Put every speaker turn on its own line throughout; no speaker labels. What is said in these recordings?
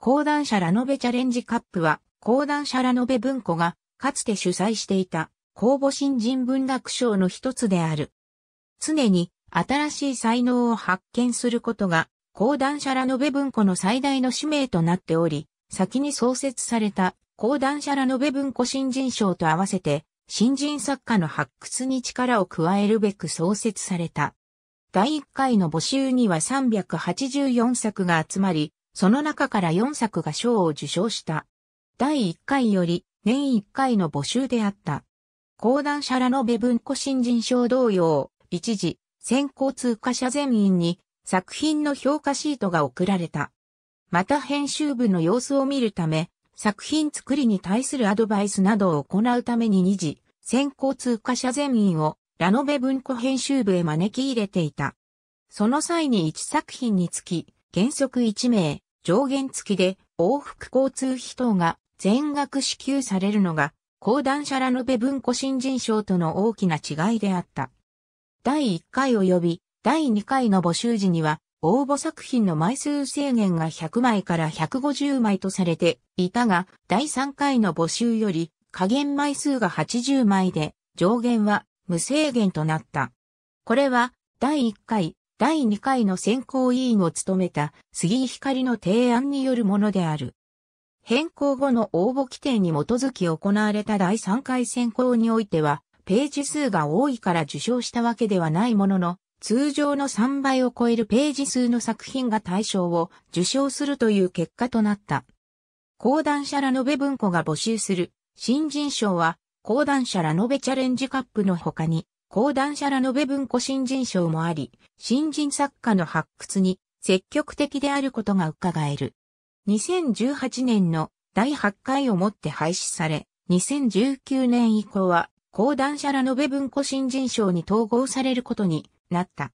講談社ラノベチャレンジカップは、講談社ラノベ文庫が、かつて主催していた、公募新人文学賞の一つである。常に、新しい才能を発見することが、講談社ラノベ文庫の最大の使命となっており、先に創設された、講談社ラノベ文庫新人賞と合わせて、新人作家の発掘に力を加えるべく創設された。第1回の募集には384作が集まり、その中から4作が賞を受賞した。第1回より年1回の募集であった。講談社ラノベ文庫新人賞同様、一時、先行通過者全員に作品の評価シートが送られた。また編集部の様子を見るため、作品作りに対するアドバイスなどを行うために2次、先行通過者全員をラノベ文庫編集部へ招き入れていた。その際に1作品につき、原則1名、上限付きで往復交通費等が全額支給されるのが、講談社ラノベ文庫新人賞との大きな違いであった。第1回及び第2回の募集時には、応募作品の枚数制限が100枚から150枚とされていたが、第3回の募集より加減枚数が80枚で、上限は無制限となった。これは、第1回第2回の選考委員を務めた杉井光の提案によるものである。変更後の応募規定に基づき行われた第3回選考においては、ページ数が多いから受賞したわけではないものの、通常の3倍を超えるページ数の作品が対象を受賞するという結果となった。講談社ら延べ文庫が募集する新人賞は、講談社ら延べチャレンジカップの他に、講談社ラノベ文庫新人賞もあり、新人作家の発掘に積極的であることが伺える。2018年の第8回をもって廃止され、2019年以降は、講談社ラノベ文庫新人賞に統合されることになった。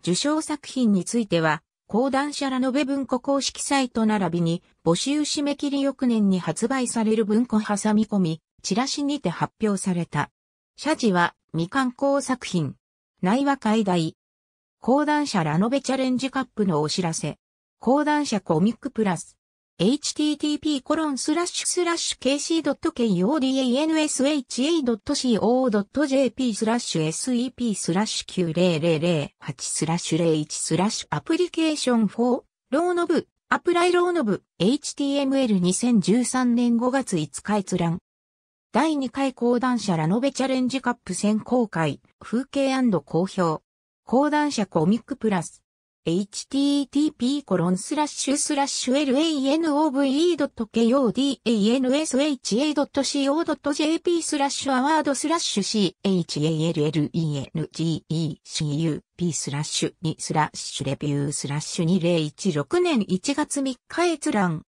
受賞作品については、講談社ラノベ文庫公式サイト並びに、募集締め切り翌年に発売される文庫挟み込み、チラシにて発表された。社事は、未刊行作品。内話解題。講談社ラノベチャレンジカップのお知らせ。講談社コミックプラス。http コロンスラッシュスラッシュ k c k o d a n s h a c o j p スラッシュ sep スラッシュ90008スラッシュ01スラッシュアプリケーション4ローノブアプライローノブ HTML2013 年5月5日閲覧第2回講談社ラノベチャレンジカップ選考会、風景好評。講談社コミックプラス。http コロンスラッシュスラッシュ l a n o v e k o d a n s h a c o j p スラッシュアワードスラッシュ challengecup スラッシュ2スラッシュレビュースラッシュ2016年1月3日閲覧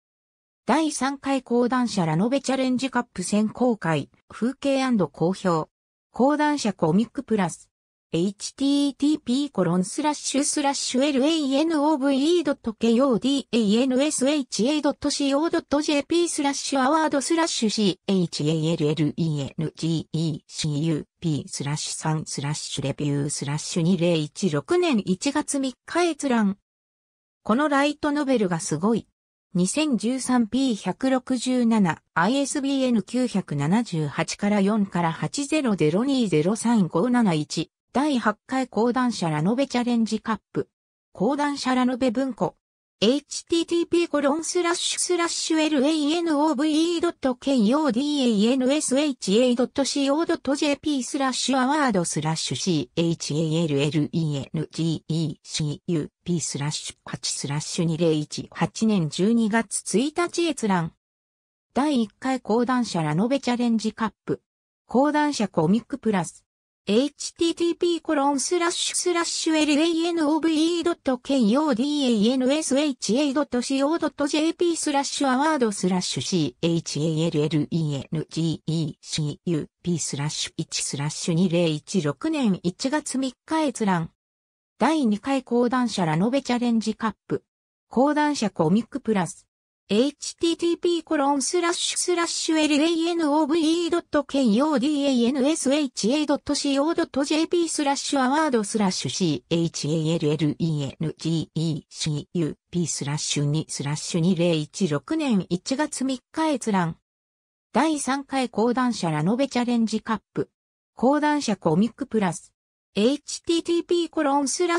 第3回講談社ラノベチャレンジカップ選考会、風景好評。講談社コミックプラス。http コロンスラッシュスラッシュ l a n o v e k o d a n s h a c o j p スラッシュアワードスラッシュ challengecup スラッシュ3スラッシュレビュースラッシュ2016年1月3日閲覧。このライトノベルがすごい。2013P167、ISBN 978から4から8 0 0 2 0 3 5 7 1第8回講談社ラノベチャレンジカップ。講談社ラノベ文庫、http コロンスラッシュスラッシュ l a n o v e k o d a n s h a c o j p スラッシュアワードスラッシュ challengecup スラッシュ8スラッシュ2018年12月1日閲覧。第1回講談社ラノベチャレンジカップ。講談社コミックプラス。h t t p l a n o v e k o d a n s h a c o j p スラッシュアワードスラッシュ c h a l l e n g e c u p スラッシュ1スラッシュ2016年1月3日閲覧。第2回講談社ラノベチャレンジカップ。講談社コミックプラス。http l a n o v e k o d a n s u s h a c o j p スラッシュアワードスラッシュ c h a l l e n g e c u p スラッシュ2スラッシュ2016年1月3日閲覧第3回講談社ラノベチャレンジカップ講談社コミックプラス h t t p l a n o v e k o d a n s h a c o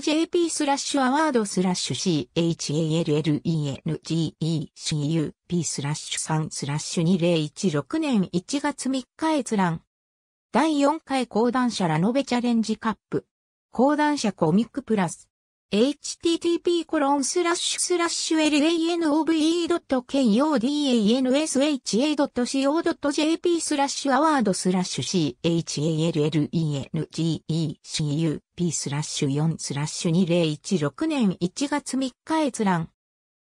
j p スラッシュアワードスラッシュ challenegcup スラッシュ3スラッシュ2016年1月3日閲覧。第4回講談社ラノベチャレンジカップ。講談社コミックプラス。http コロンスラッシュスラッシュ lanove.kyodansha.co.jp スラッシュアワードスラッシュ challengengecup スラッシュ4スラッシュ2016年1月3日閲覧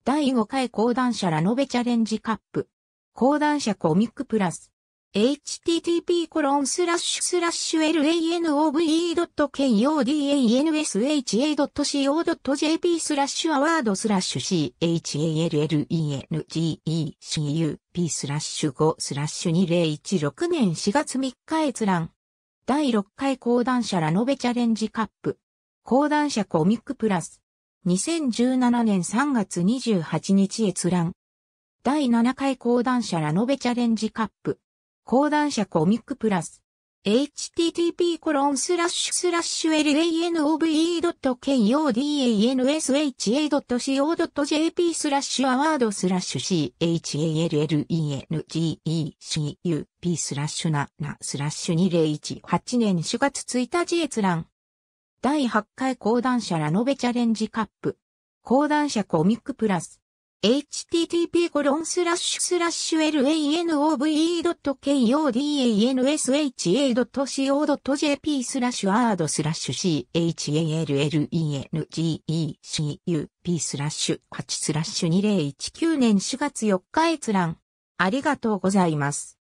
第5回講談社ラノベチャレンジカップ講談社コミックプラス h t t p l a n o v e k e n o d n s h a c o j p スラッシュアワードスラッシュ challengengecup スラッシュ5スラッシュ2016年4月3日閲覧。第6回講談社ラノベチャレンジカップ。講談社コミックプラス。2017年3月28日閲覧。第7回講談社ラノベチャレンジカップ。講談社コミックプラス。http コロンスラッシュスラッシュ l a n o v e k o d a n s h a c o j p スラッシュアワードスラッシュ challengecup スラッシュ7スラッシュ2018年4月1日閲覧。第8回講談社ラノベチャレンジカップ。講談社コミックプラス。http l a n o v e k o d a n s h a c o j p スラッシュスラッシュ challengecup スラッシュ8スラッシュ2019年4月4日閲覧。ありがとうございます。